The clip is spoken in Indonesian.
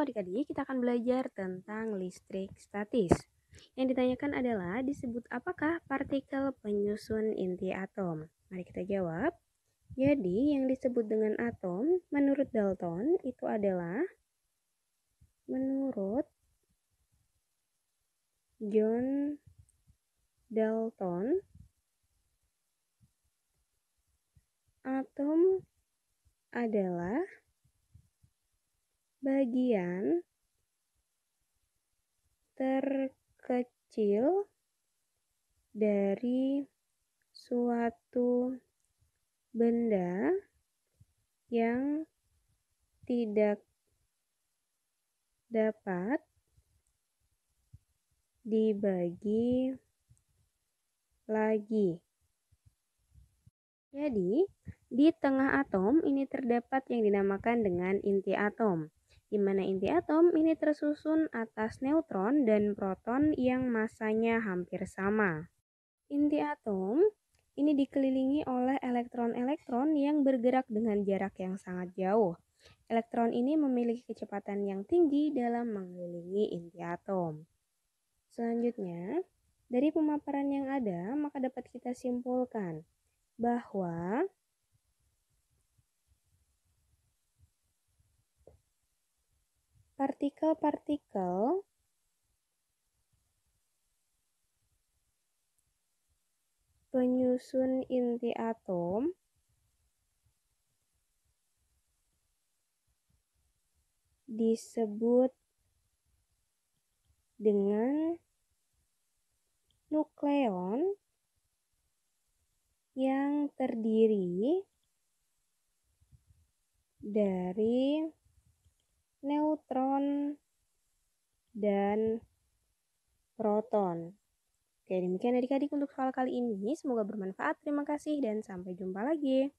adik-adik kita akan belajar tentang listrik statis. Yang ditanyakan adalah disebut apakah partikel penyusun inti atom? Mari kita jawab. Jadi, yang disebut dengan atom menurut Dalton itu adalah menurut John Dalton atom adalah bagian terkecil dari suatu benda yang tidak dapat dibagi lagi. Jadi, di tengah atom ini terdapat yang dinamakan dengan inti atom di mana inti atom ini tersusun atas neutron dan proton yang masanya hampir sama. Inti atom ini dikelilingi oleh elektron-elektron yang bergerak dengan jarak yang sangat jauh. Elektron ini memiliki kecepatan yang tinggi dalam mengelilingi inti atom. Selanjutnya, dari pemaparan yang ada, maka dapat kita simpulkan bahwa partikel-partikel penyusun inti atom disebut dengan nukleon yang terdiri dari neutron, dan proton. Oke, demikian adik-adik untuk soal kali ini. Semoga bermanfaat. Terima kasih dan sampai jumpa lagi.